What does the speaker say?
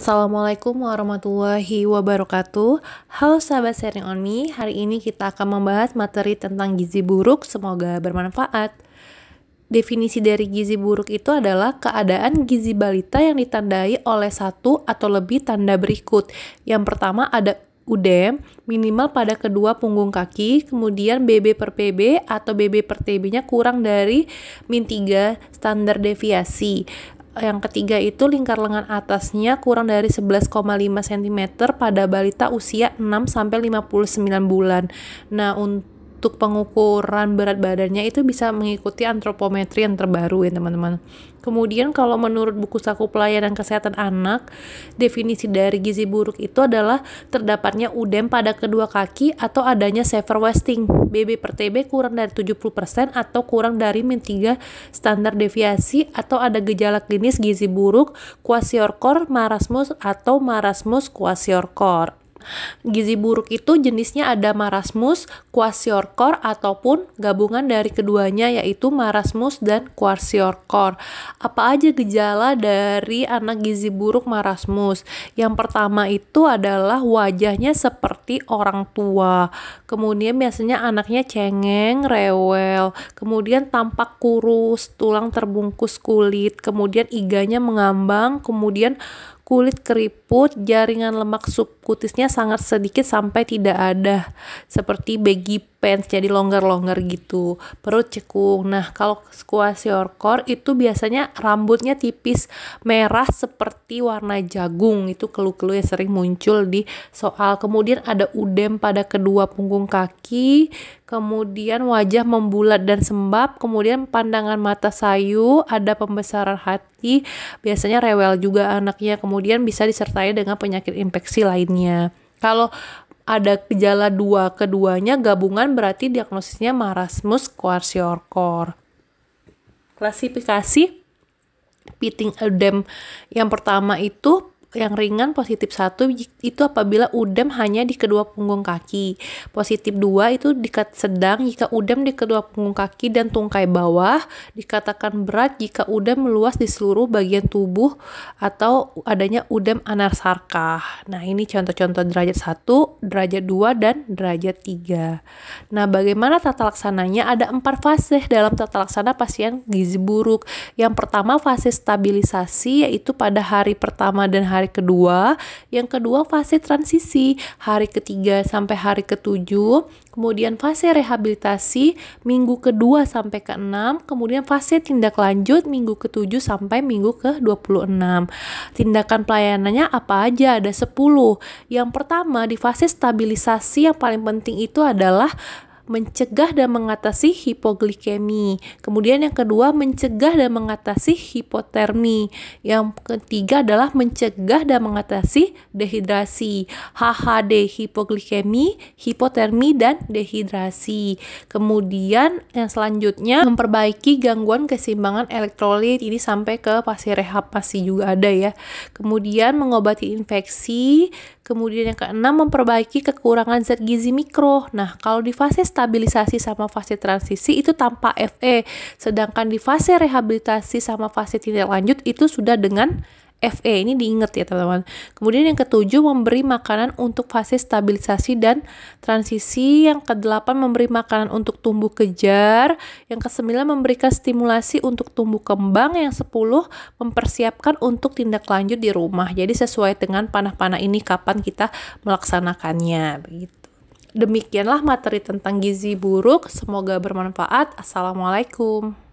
Assalamualaikum warahmatullahi wabarakatuh Halo sahabat sharing on me Hari ini kita akan membahas materi tentang gizi buruk Semoga bermanfaat Definisi dari gizi buruk itu adalah keadaan gizi balita yang ditandai oleh satu atau lebih tanda berikut. Yang pertama ada udem minimal pada kedua punggung kaki, kemudian BB per PB atau BB per TB-nya kurang dari min 3 standar deviasi yang ketiga itu lingkar lengan atasnya kurang dari 11,5 cm pada balita usia 6 sampai 59 bulan. Nah, untuk untuk pengukuran berat badannya itu bisa mengikuti antropometri yang terbaru ya teman-teman. Kemudian kalau menurut buku saku pelayanan kesehatan anak, definisi dari gizi buruk itu adalah terdapatnya udem pada kedua kaki atau adanya sever wasting, BB per TB kurang dari 70% atau kurang dari min 3 standar deviasi atau ada gejala klinis gizi buruk, kwasiorkor, marasmus atau marasmus kwasiorkor. Gizi buruk itu jenisnya ada marasmus, kuasiorkor, ataupun gabungan dari keduanya yaitu marasmus dan kuasiorkor. Apa aja gejala dari anak gizi buruk marasmus? Yang pertama itu adalah wajahnya seperti orang tua. Kemudian biasanya anaknya cengeng, rewel, kemudian tampak kurus, tulang terbungkus kulit, kemudian iganya mengambang, kemudian kulit keriput, jaringan lemak subkutisnya sangat sedikit sampai tidak ada, seperti baggy pants jadi longgar-longgar gitu, perut cekung. Nah, kalau squash your core itu biasanya rambutnya tipis merah seperti warna jagung. Itu keluh-keluh yang sering muncul di soal. Kemudian ada udem pada kedua punggung kaki, kemudian wajah membulat dan sembab, kemudian pandangan mata sayu, ada pembesaran hati, biasanya rewel juga anaknya, kemudian bisa disertai dengan penyakit infeksi lainnya. Kalau ada gejala dua keduanya gabungan berarti diagnosisnya marasmus kwashiorkor. Klasifikasi Piting edem yang pertama itu yang ringan positif satu itu apabila udem hanya di kedua punggung kaki. Positif dua itu dikat sedang jika udem di kedua punggung kaki dan tungkai bawah, dikatakan berat jika udem meluas di seluruh bagian tubuh atau adanya udem anarsarka. Nah, ini contoh-contoh derajat satu derajat dua dan derajat tiga Nah, bagaimana tata laksananya? Ada empat fase dalam tata laksana pasien gizi buruk. Yang pertama fase stabilisasi yaitu pada hari pertama dan hari hari kedua. Yang kedua fase transisi, hari ketiga sampai hari ketujuh. Kemudian fase rehabilitasi minggu kedua sampai ke enam. Kemudian fase tindak lanjut minggu ketujuh sampai minggu ke dua puluh enam. Tindakan pelayanannya apa aja? Ada sepuluh. Yang pertama di fase stabilisasi yang paling penting itu adalah mencegah dan mengatasi hipoglikemi. Kemudian yang kedua, mencegah dan mengatasi hipotermi. Yang ketiga adalah mencegah dan mengatasi dehidrasi. HHD hipoglikemi, hipotermi dan dehidrasi. Kemudian yang selanjutnya memperbaiki gangguan keseimbangan elektrolit ini sampai ke pasir rehab pasti juga ada ya. Kemudian mengobati infeksi, kemudian yang keenam memperbaiki kekurangan zat gizi mikro. Nah, kalau di fase stabilisasi sama fase transisi itu tanpa FE, sedangkan di fase rehabilitasi sama fase tidak lanjut itu sudah dengan FE ini diingat ya teman-teman. Kemudian yang ketujuh memberi makanan untuk fase stabilisasi dan transisi. Yang kedelapan memberi makanan untuk tumbuh kejar. Yang kesembilan memberikan stimulasi untuk tumbuh kembang. Yang sepuluh mempersiapkan untuk tindak lanjut di rumah. Jadi sesuai dengan panah-panah ini kapan kita melaksanakannya. Begitu. Demikianlah materi tentang gizi buruk. Semoga bermanfaat. Assalamualaikum.